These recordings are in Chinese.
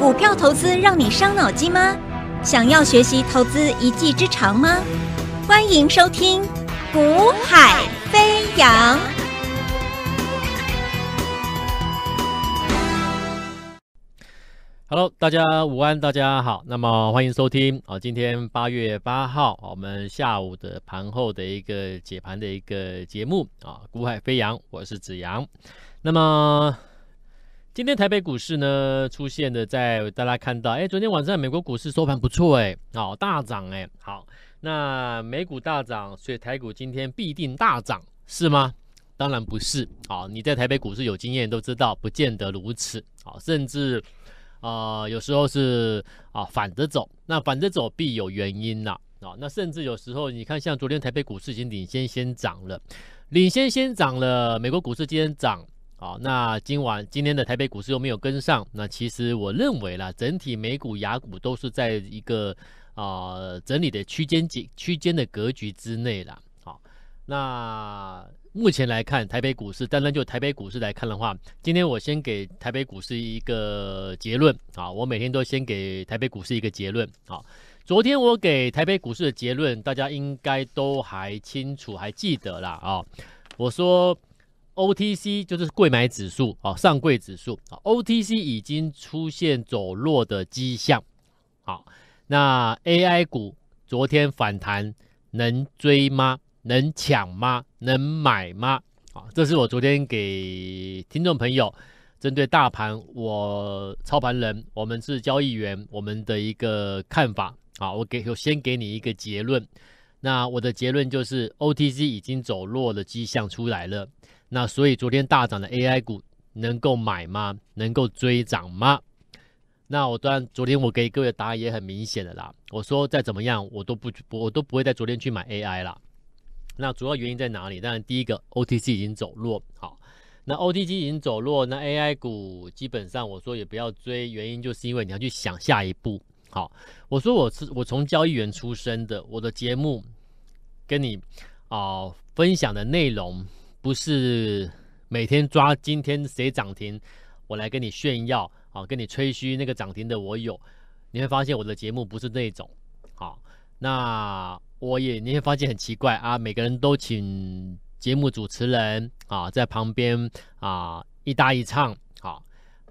股票投资让你伤脑筋吗？想要学习投资一技之长吗？欢迎收听《股海飞扬》。Hello，大家午安，大家好，那么欢迎收听啊，今天八月八号我们下午的盘后的一个解盘的一个节目啊，《股海飞扬》，我是子阳，那么。今天台北股市呢出现的，在大家看到，哎，昨天晚上美国股市收盘不错，哎，好大涨，哎，好，那美股大涨，所以台股今天必定大涨是吗？当然不是，好，你在台北股市有经验都知道，不见得如此，好，甚至啊有时候是啊反着走，那反着走必有原因呐，啊，那甚至有时候你看，像昨天台北股市已经领先先涨了，领先先涨了，美国股市今天涨。好，那今晚今天的台北股市又没有跟上，那其实我认为啦，整体美股、雅股都是在一个啊整理的区间、区间的格局之内啦。好，那目前来看，台北股市，单单就台北股市来看的话，今天我先给台北股市一个结论。好，我每天都先给台北股市一个结论。好，昨天我给台北股市的结论，大家应该都还清楚、还记得啦。啊，我说。OTC 就是贵买指数啊，上柜指数啊，OTC 已经出现走弱的迹象。好，那 AI 股昨天反弹，能追吗？能抢吗？能买吗？啊，这是我昨天给听众朋友针对大盘，我操盘人，我们是交易员，我们的一个看法。啊。我给，我先给你一个结论。那我的结论就是，OTC 已经走弱的迹象出来了。那所以昨天大涨的 AI 股能够买吗？能够追涨吗？那我当然，昨天我给各位答案也很明显的啦。我说再怎么样，我都不，我都不会在昨天去买 AI 了。那主要原因在哪里？当然，第一个 OTC 已经走弱，好，那 OTC 已经走弱，那 AI 股基本上我说也不要追，原因就是因为你要去想下一步。好，我说我是我从交易员出身的，我的节目跟你啊分享的内容。不是每天抓今天谁涨停，我来跟你炫耀啊，跟你吹嘘那个涨停的我有，你会发现我的节目不是那种。好，那我也你会发现很奇怪啊，每个人都请节目主持人啊在旁边啊一搭一唱。好，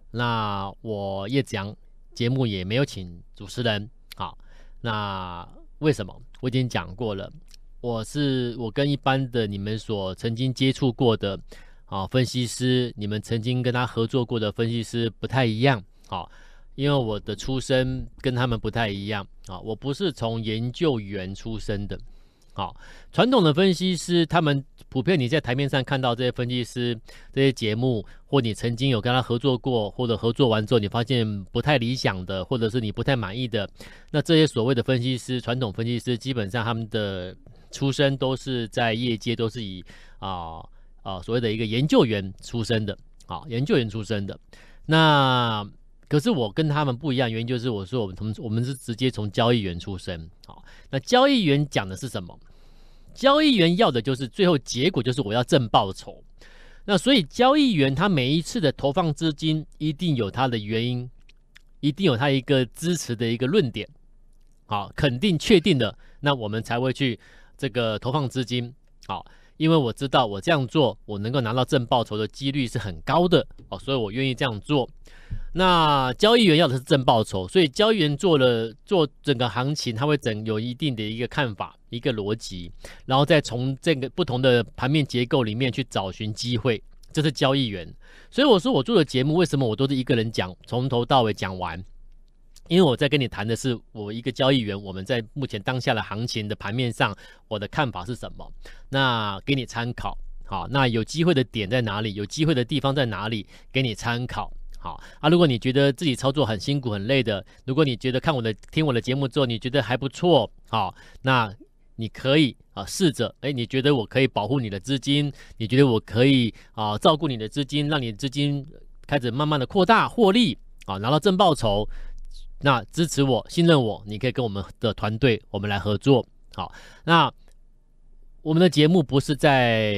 那我也讲节目也没有请主持人。好，那为什么？我已经讲过了。我是我跟一般的你们所曾经接触过的啊分析师，你们曾经跟他合作过的分析师不太一样，啊，因为我的出身跟他们不太一样啊，我不是从研究员出身的，好，传统的分析师，他们普遍你在台面上看到这些分析师，这些节目，或你曾经有跟他合作过，或者合作完之后你发现不太理想的，或者是你不太满意的，那这些所谓的分析师，传统分析师，基本上他们的。出身都是在业界，都是以啊啊所谓的一个研究员出身的，啊研究员出身的。那可是我跟他们不一样，原因就是我说我们从我们是直接从交易员出身。好，那交易员讲的是什么？交易员要的就是最后结果就是我要挣报酬。那所以交易员他每一次的投放资金一定有他的原因，一定有他一个支持的一个论点。好，肯定确定的，那我们才会去。这个投放资金，好，因为我知道我这样做，我能够拿到正报酬的几率是很高的哦，所以我愿意这样做。那交易员要的是正报酬，所以交易员做了做整个行情，他会整有一定的一个看法、一个逻辑，然后再从这个不同的盘面结构里面去找寻机会，这是交易员。所以我说我做的节目为什么我都是一个人讲，从头到尾讲完。因为我在跟你谈的是我一个交易员，我们在目前当下的行情的盘面上，我的看法是什么？那给你参考，好，那有机会的点在哪里？有机会的地方在哪里？给你参考，好啊。如果你觉得自己操作很辛苦、很累的，如果你觉得看我的、听我的节目之后，你觉得还不错，好，那你可以啊试着，哎，你觉得我可以保护你的资金？你觉得我可以啊照顾你的资金，让你的资金开始慢慢的扩大获利，啊，拿到正报酬。那支持我，信任我，你可以跟我们的团队，我们来合作。好，那我们的节目不是在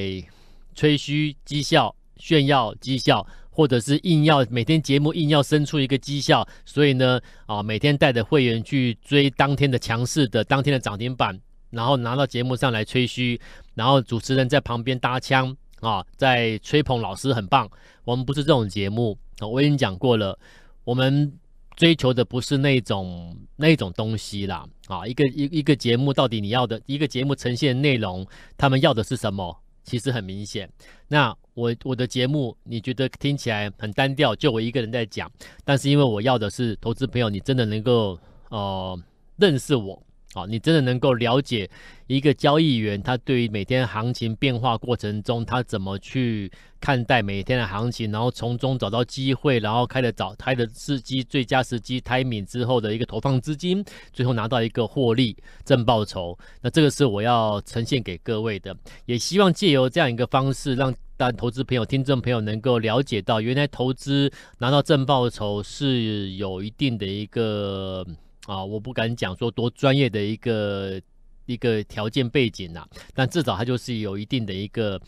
吹嘘绩效、炫耀绩效，或者是硬要每天节目硬要生出一个绩效。所以呢，啊，每天带着会员去追当天的强势的、当天的涨停板，然后拿到节目上来吹嘘，然后主持人在旁边搭腔啊，在吹捧老师很棒。我们不是这种节目啊，我已经讲过了，我们。追求的不是那种那种东西啦，啊，一个一一个节目到底你要的一个节目呈现内容，他们要的是什么？其实很明显。那我我的节目你觉得听起来很单调，就我一个人在讲，但是因为我要的是投资朋友，你真的能够呃认识我。好，你真的能够了解一个交易员，他对于每天行情变化过程中，他怎么去看待每天的行情，然后从中找到机会，然后开的早，开的时机最佳时机，timing 之后的一个投放资金，最后拿到一个获利正报酬。那这个是我要呈现给各位的，也希望借由这样一个方式，让大投资朋友、听众朋友能够了解到，原来投资拿到正报酬是有一定的一个。啊，我不敢讲说多专业的一个一个条件背景呐，但至少他就是有一定的一个。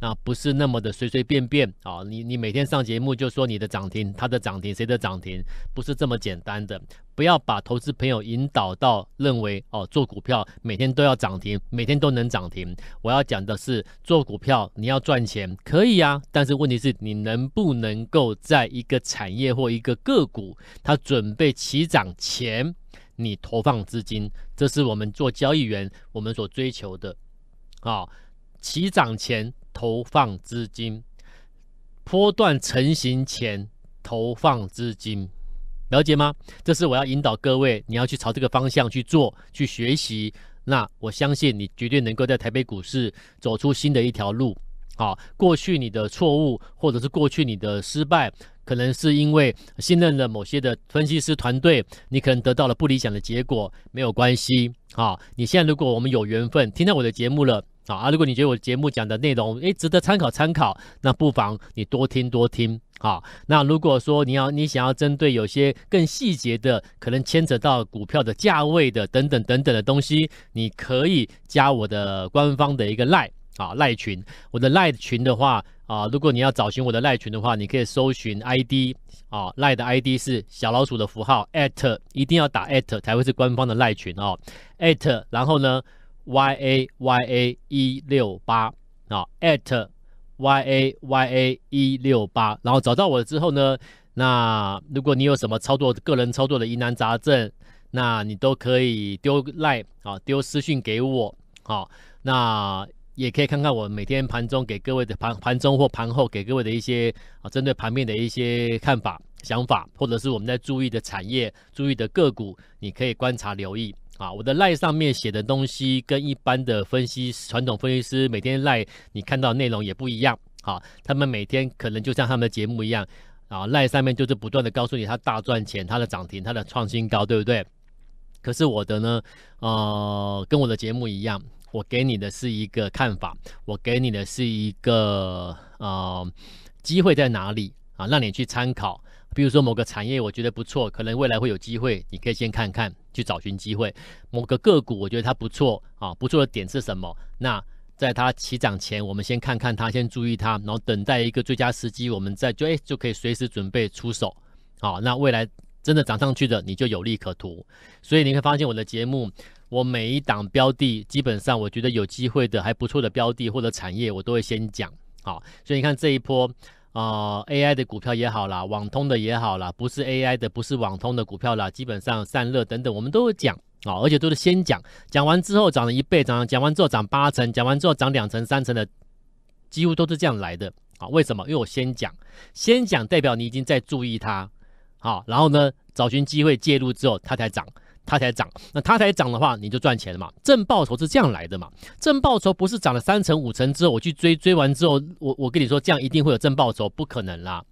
那不是那么的随随便便啊！你你每天上节目就说你的涨停，他的涨停，谁的涨停，不是这么简单的。不要把投资朋友引导到认为哦，做股票每天都要涨停，每天都能涨停。我要讲的是，做股票你要赚钱可以啊，但是问题是你能不能够在一个产业或一个个股它准备起涨前，你投放资金，这是我们做交易员我们所追求的啊，起涨前。投放资金，波段成型前投放资金，了解吗？这是我要引导各位，你要去朝这个方向去做，去学习。那我相信你绝对能够在台北股市走出新的一条路。好，过去你的错误或者是过去你的失败，可能是因为信任了某些的分析师团队，你可能得到了不理想的结果，没有关系。好，你现在如果我们有缘分听到我的节目了。啊啊！如果你觉得我节目讲的内容诶值得参考参考，那不妨你多听多听啊。那如果说你要你想要针对有些更细节的，可能牵扯到股票的价位的等等等等的东西，你可以加我的官方的一个赖啊赖群。我的赖群的话啊，如果你要找寻我的赖群的话，你可以搜寻 ID 啊赖的 ID 是小老鼠的符号 at，一定要打 at 才会是官方的赖群哦 at。然后呢？y a y a 一六八啊，at y a y a 一六八，然后找到我了之后呢，那如果你有什么操作、个人操作的疑难杂症，那你都可以丢赖啊，丢私讯给我，好，那也可以看看我每天盘中给各位的盘盘中或盘后给各位的一些啊，针对盘面的一些看法、想法，或者是我们在注意的产业、注意的个股，你可以观察留意。啊，我的赖上面写的东西跟一般的分析传统分析师每天赖你看到内容也不一样。好，他们每天可能就像他们的节目一样，啊，赖上面就是不断的告诉你他大赚钱，他的涨停，他的创新高，对不对？可是我的呢，呃，跟我的节目一样，我给你的是一个看法，我给你的是一个呃机会在哪里啊，让你去参考。比如说某个产业我觉得不错，可能未来会有机会，你可以先看看去找寻机会。某个个股我觉得它不错啊，不错的点是什么？那在它起涨前，我们先看看它，先注意它，然后等待一个最佳时机，我们再就哎就可以随时准备出手。好，那未来真的涨上去的，你就有利可图。所以你会发现我的节目，我每一档标的基本上我觉得有机会的还不错的标的或者产业，我都会先讲。好，所以你看这一波。哦 a i 的股票也好啦，网通的也好啦，不是 AI 的，不是网通的股票啦，基本上散热等等，我们都有讲啊，而且都是先讲，讲完之后涨了一倍，涨讲完之后涨八成，讲完之后涨两成三成的，几乎都是这样来的啊。为什么？因为我先讲，先讲代表你已经在注意它，好，然后呢，找寻机会介入之后，它才涨。它才涨，那它才涨的话，你就赚钱了嘛？正报酬是这样来的嘛？正报酬不是涨了三成五成之后，我去追，追完之后，我我跟你说，这样一定会有正报酬，不可能啦。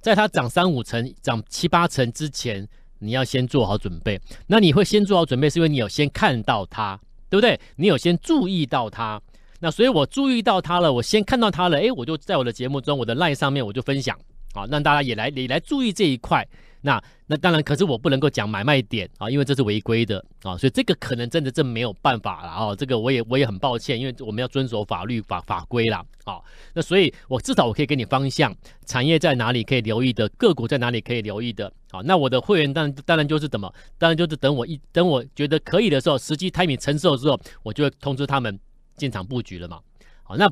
在它涨三五成、涨七八成之前，你要先做好准备。那你会先做好准备，是因为你有先看到它，对不对？你有先注意到它。那所以我注意到它了，我先看到它了，哎，我就在我的节目中、我的赖上面，我就分享啊，让大家也来也来注意这一块。那那当然，可是我不能够讲买卖点啊，因为这是违规的啊，所以这个可能真的这没有办法了啊。这个我也我也很抱歉，因为我们要遵守法律法法规啦。啊。那所以我至少我可以给你方向，产业在哪里可以留意的，个股在哪里可以留意的好，那我的会员当然当然就是怎么，当然就是等我一等我觉得可以的时候，时机 n 米成熟之后，我就会通知他们进场布局了嘛。好，那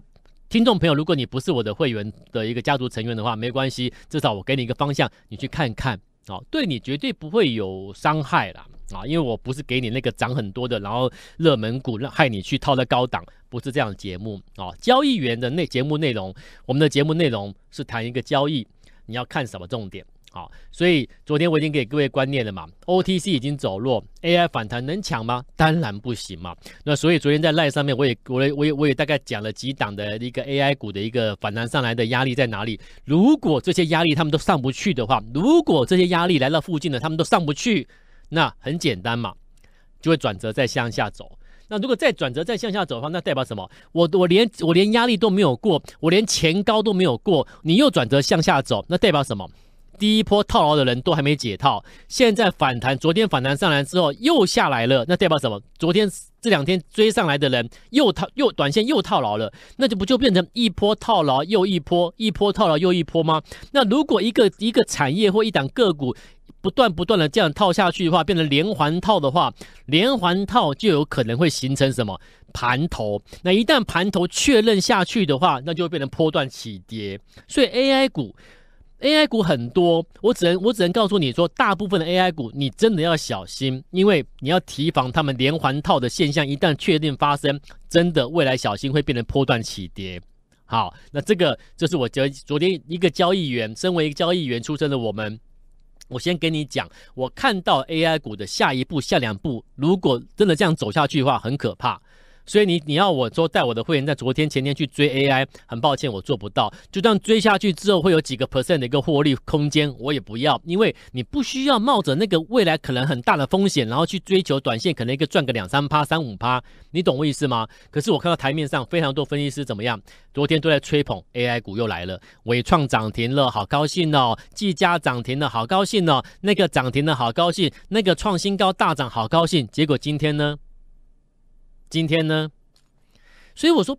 听众朋友，如果你不是我的会员的一个家族成员的话，没关系，至少我给你一个方向，你去看看。哦，对你绝对不会有伤害啦，啊，因为我不是给你那个涨很多的，然后热门股让害你去套在高档，不是这样的节目啊。交易员的内节目内容，我们的节目内容是谈一个交易，你要看什么重点。好，所以昨天我已经给各位观念了嘛。OTC 已经走弱，AI 反弹能抢吗？当然不行嘛。那所以昨天在赖上面，我也我也我也我也大概讲了几档的一个 AI 股的一个反弹上来的压力在哪里。如果这些压力他们都上不去的话，如果这些压力来到附近的他们都上不去，那很简单嘛，就会转折再向下走。那如果再转折再向下走的话，那代表什么？我我连我连压力都没有过，我连前高都没有过，你又转折向下走，那代表什么？第一波套牢的人都还没解套，现在反弹，昨天反弹上来之后又下来了，那代表什么？昨天这两天追上来的人又套又短线又套牢了，那就不就变成一波套牢又一波，一波套牢又一波吗？那如果一个一个产业或一档个股不断不断的这样套下去的话，变成连环套的话，连环套就有可能会形成什么盘头？那一旦盘头确认下去的话，那就会变成波段起跌，所以 AI 股。A.I. 股很多，我只能我只能告诉你说，大部分的 A.I. 股你真的要小心，因为你要提防他们连环套的现象，一旦确定发生，真的未来小心会变成波段起跌。好，那这个就是我昨昨天一个交易员，身为一个交易员出身的我们，我先跟你讲，我看到 A.I. 股的下一步、下两步，如果真的这样走下去的话，很可怕。所以你你要我说带我的会员在昨天前天去追 AI，很抱歉我做不到。就这样追下去之后会有几个 percent 的一个获利空间，我也不要，因为你不需要冒着那个未来可能很大的风险，然后去追求短线可能一个赚个两三趴、三五趴，你懂我意思吗？可是我看到台面上非常多分析师怎么样，昨天都在吹捧 AI 股又来了，伟创涨停了，好高兴哦！技嘉涨停了，好高兴哦！那个涨停了，好高兴，那个创新高大涨，好高兴。结果今天呢？今天呢，所以我说，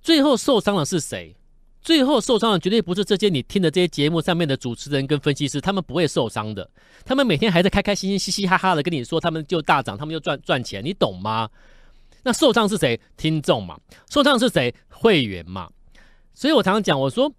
最后受伤的是谁？最后受伤的绝对不是这些你听的这些节目上面的主持人跟分析师，他们不会受伤的。他们每天还在开开心心、嘻嘻哈哈的跟你说，他们就大涨，他们就赚赚钱，你懂吗？那受伤是谁？听众嘛，受伤是谁？会员嘛。所以我常常讲，我说，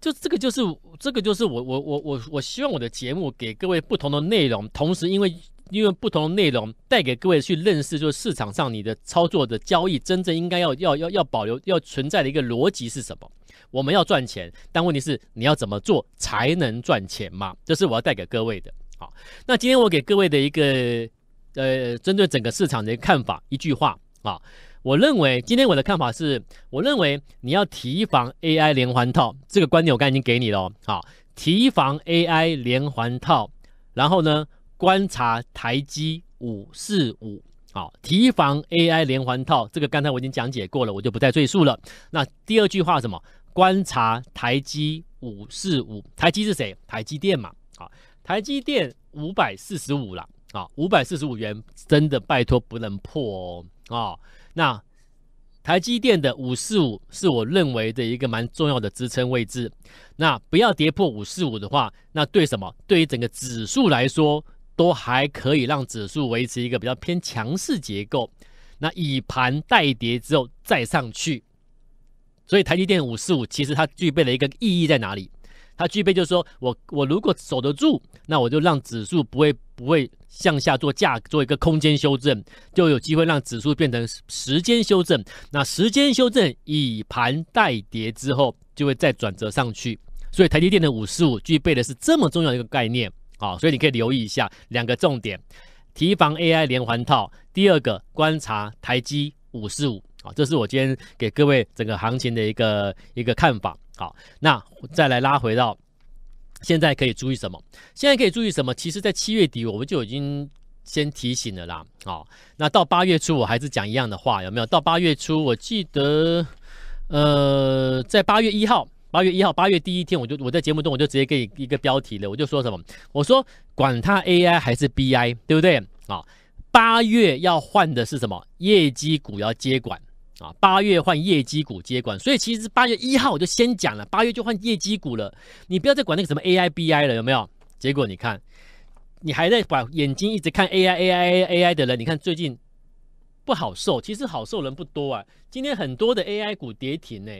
就这个就是这个就是我我我我我希望我的节目给各位不同的内容，同时因为。因为不同的内容带给各位去认识，就是市场上你的操作的交易真正应该要要要要保留要存在的一个逻辑是什么？我们要赚钱，但问题是你要怎么做才能赚钱嘛？这是我要带给各位的。好，那今天我给各位的一个呃，针对整个市场的一个看法，一句话啊，我认为今天我的看法是，我认为你要提防 AI 连环套这个观点，我刚才已经给你了。好，提防 AI 连环套，然后呢？观察台积五四五，好提防 AI 连环套。这个刚才我已经讲解过了，我就不再赘述了。那第二句话什么？观察台积五四五，台积是谁？台积电嘛，好，台积电五百四十五了，啊，五百四十五元真的拜托不能破哦，啊，那台积电的五四五是我认为的一个蛮重要的支撑位置。那不要跌破五四五的话，那对什么？对于整个指数来说。都还可以让指数维持一个比较偏强势结构，那以盘带跌之后再上去，所以台积电五十五其实它具备了一个意义在哪里？它具备就是说我我如果守得住，那我就让指数不会不会向下做价，做一个空间修正，就有机会让指数变成时间修正。那时间修正以盘带跌之后，就会再转折上去。所以台积电的五十五具备的是这么重要的一个概念。好，所以你可以留意一下两个重点：提防 AI 连环套；第二个，观察台积五四五。啊，这是我今天给各位整个行情的一个一个看法。好，那再来拉回到现在可以注意什么？现在可以注意什么？其实在七月底我们就已经先提醒了啦。好，那到八月初我还是讲一样的话，有没有？到八月初，我记得，呃，在八月一号。八月一号，八月第一天，我就我在节目中我就直接给你一个标题了，我就说什么，我说管它 AI 还是 BI，对不对啊？八月要换的是什么？业绩股要接管啊！八月换业绩股接管，所以其实八月一号我就先讲了，八月就换业绩股了，你不要再管那个什么 AI、BI 了，有没有？结果你看，你还在把眼睛一直看 AI、AI、AI 的人，你看最近不好受，其实好受人不多啊。今天很多的 AI 股跌停呢。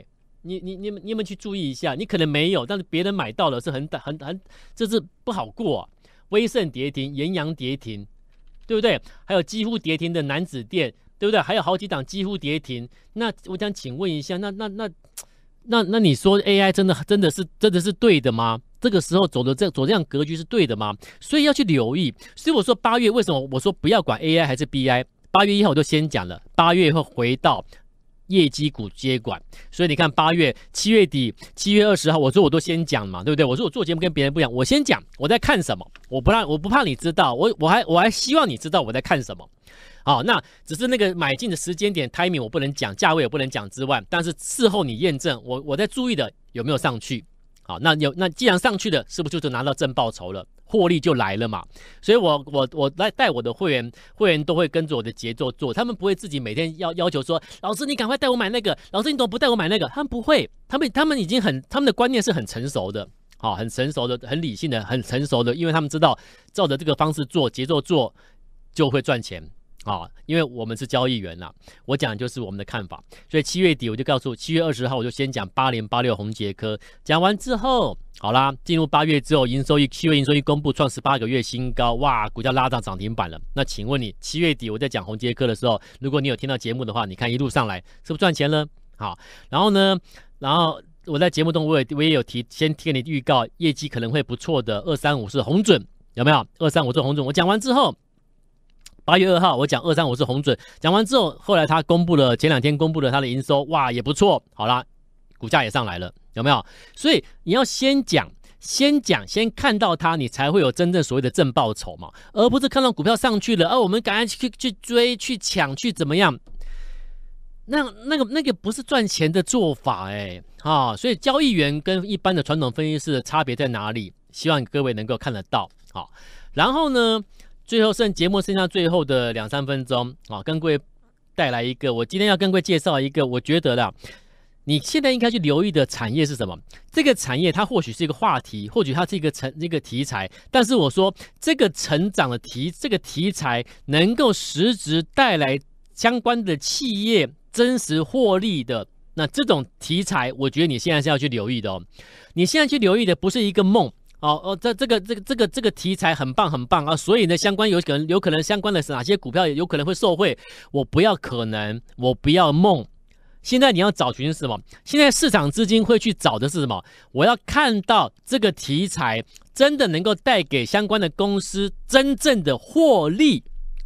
你你你们你有没有去注意一下？你可能没有，但是别人买到了是很很很，这是不好过。啊。威盛跌停，岩阳跌停，对不对？还有几乎跌停的男子店，对不对？还有好几档几乎跌停。那我想请问一下，那那那那那你说 AI 真的真的是真的是对的吗？这个时候走的这走这样格局是对的吗？所以要去留意。所以我说八月为什么我说不要管 AI 还是 BI？八月一号我就先讲了，八月会回到。业绩股接管，所以你看八月七月底七月二十号，我说我都先讲嘛，对不对？我说我做节目跟别人不一样，我先讲我在看什么，我不让我不怕你知道，我我还我还希望你知道我在看什么。好，那只是那个买进的时间点 timing 我不能讲，价位也不能讲之外，但是事后你验证，我我在注意的有没有上去。好，那有那既然上去的是不就是拿到正报酬了，获利就来了嘛。所以，我我我来带我的会员，会员都会跟着我的节奏做，他们不会自己每天要要求说，老师你赶快带我买那个，老师你怎么不带我买那个？他们不会，他们他们已经很，他们的观念是很成熟的，好，很成熟的，很理性的，很成熟的，因为他们知道照着这个方式做，节奏做就会赚钱。啊，因为我们是交易员呐，我讲就是我们的看法。所以七月底我就告诉七月二十号，我就先讲八零八六红杰科。讲完之后，好啦，进入八月之后，营收一七月营收一公布，创十八个月新高，哇，股价拉涨涨停板了。那请问你七月底我在讲红杰科的时候，如果你有听到节目的话，你看一路上来，是不赚钱了？好，然后呢，然后我在节目中我也我也有提，先给你预告业绩可能会不错的二三五是红准有没有？二三五是红准，我讲完之后。八月二号，我讲二三五是红准，讲完之后，后来他公布了前两天公布了他的营收，哇，也不错。好啦，股价也上来了，有没有？所以你要先讲，先讲，先看到它，你才会有真正所谓的正报酬嘛，而不是看到股票上去了，而我们赶快去去追、去抢、去怎么样？那那个那个不是赚钱的做法，哎，啊，所以交易员跟一般的传统分析师的差别在哪里？希望各位能够看得到，好，然后呢？最后剩节目剩下最后的两三分钟啊，跟各位带来一个，我今天要跟各位介绍一个，我觉得的，你现在应该去留意的产业是什么？这个产业它或许是一个话题，或许它是一个成一个题材，但是我说这个成长的题这个题材能够实质带来相关的企业真实获利的那这种题材，我觉得你现在是要去留意的哦。你现在去留意的不是一个梦。哦哦，这这个这个这个这个题材很棒很棒啊！所以呢，相关有可能有可能相关的是哪些股票有可能会受惠？我不要可能，我不要梦。现在你要找寻是什么？现在市场资金会去找的是什么？我要看到这个题材真的能够带给相关的公司真正的获利。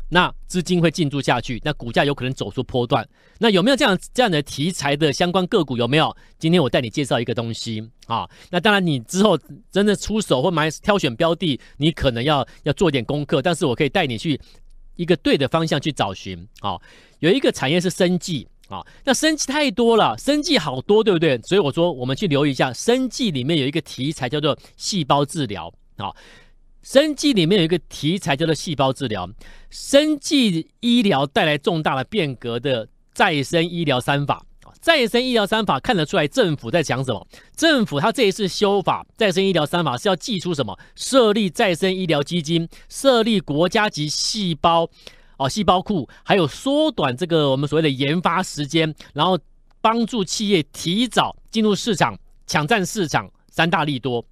那资金会进驻下去，那股价有可能走出波段。那有没有这样这样的题材的相关个股？有没有？今天我带你介绍一个东西啊。那当然，你之后真的出手或买挑选标的，你可能要要做点功课。但是我可以带你去一个对的方向去找寻啊。有一个产业是生计啊，那生计太多了，生计好多，对不对？所以我说我们去留意一下，生计里面有一个题材叫做细胞治疗啊。生计里面有一个题材叫做细胞治疗，生计医疗带来重大的变革的再生医疗三法再生医疗三法看得出来政府在讲什么？政府他这一次修法再生医疗三法是要祭出什么？设立再生医疗基金，设立国家级细胞哦细胞库，还有缩短这个我们所谓的研发时间，然后帮助企业提早进入市场，抢占市场三大利多。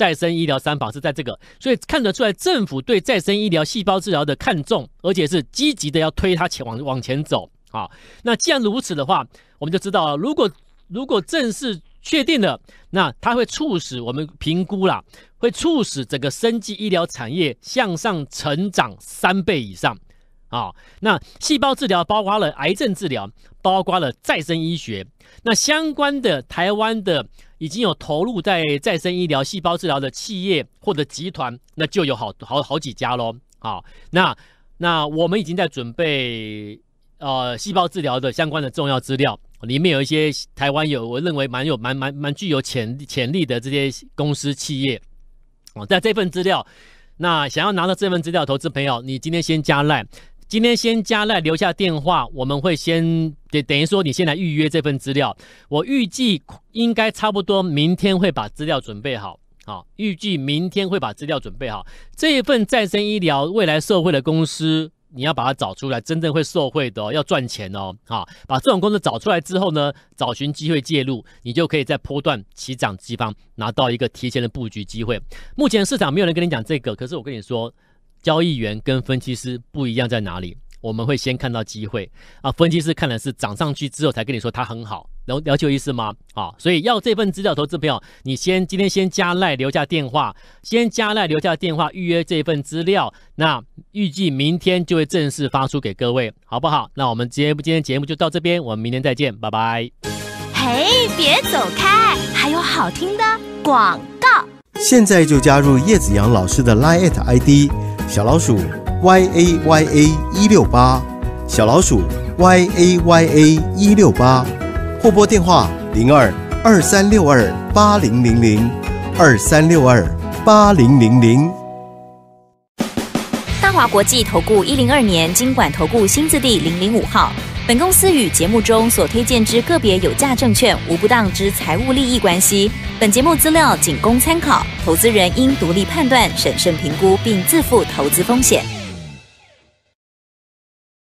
再生医疗三保是在这个，所以看得出来政府对再生医疗细胞治疗的看重，而且是积极的要推它前往往前走啊。那既然如此的话，我们就知道了，如果如果正式确定了，那它会促使我们评估啦，会促使整个生技医疗产业向上成长三倍以上啊。那细胞治疗包括了癌症治疗，包括了再生医学，那相关的台湾的。已经有投入在再生医疗、细胞治疗的企业或者集团，那就有好好好几家喽。好，那那我们已经在准备呃细胞治疗的相关的重要资料，里面有一些台湾有我认为蛮有蛮蛮蛮具有潜潜力的这些公司企业。哦，在这份资料，那想要拿到这份资料投资朋友，你今天先加 line，今天先加了，留下电话，我们会先等等于说你先来预约这份资料。我预计应该差不多明天会把资料准备好，好，预计明天会把资料准备好。这一份再生医疗未来社会的公司，你要把它找出来，真正会社会的要赚钱哦，好，把这种公司找出来之后呢，找寻机会介入，你就可以在波段起涨地方拿到一个提前的布局机会。目前市场没有人跟你讲这个，可是我跟你说。交易员跟分析师不一样在哪里？我们会先看到机会啊，分析师看的是涨上去之后才跟你说它很好，能了解意思吗？啊，所以要这份资料，投资朋友，你先今天先加赖留下电话，先加赖留下电话预约这份资料，那预计明天就会正式发出给各位，好不好？那我们今天今天节目就到这边，我们明天再见，拜拜。嘿，别走开，还有好听的广告，现在就加入叶子阳老师的 Line ID。小老鼠 y a y a 一六八，小老鼠 y a y a 一六八，或拨电话零二二三六二八零零零二三六二八零零零。大华国际投顾一零二年经管投顾新字第零零五号。本公司与节目中所推荐之个别有价证券无不当之财务利益关系。本节目资料仅供参考，投资人应独立判断、审慎评估，并自负投资风险。